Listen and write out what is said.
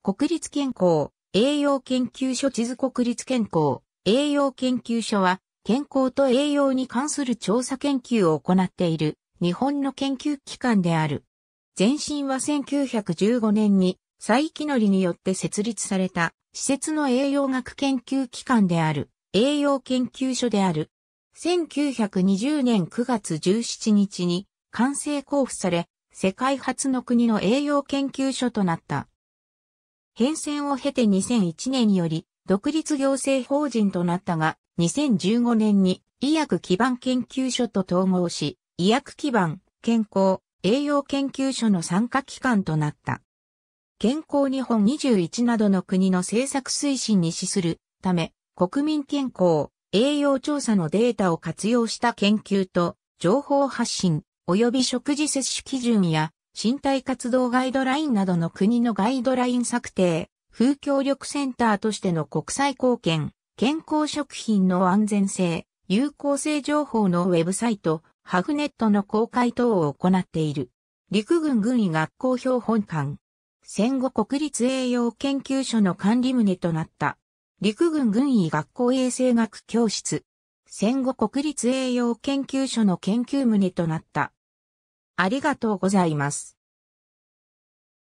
国立健康、栄養研究所地図国立健康、栄養研究所は、健康と栄養に関する調査研究を行っている、日本の研究機関である。前身は1915年に、再起のりによって設立された、施設の栄養学研究機関である、栄養研究所である。1920年9月17日に、完成交付され、世界初の国の栄養研究所となった。変遷を経て2001年より独立行政法人となったが、2015年に医薬基盤研究所と統合し、医薬基盤、健康、栄養研究所の参加機関となった。健康日本21などの国の政策推進に資するため、国民健康、栄養調査のデータを活用した研究と、情報発信、及び食事摂取基準や身体活動ガイドラインなどの国のガイドライン策定、風協力センターとしての国際貢献、健康食品の安全性、有効性情報のウェブサイト、ハフネットの公開等を行っている。陸軍軍医学校標本館。戦後国立栄養研究所の管理棟となった。陸軍軍医学校衛生学教室。戦後国立栄養研究所の研究棟となった。ありがとうございます。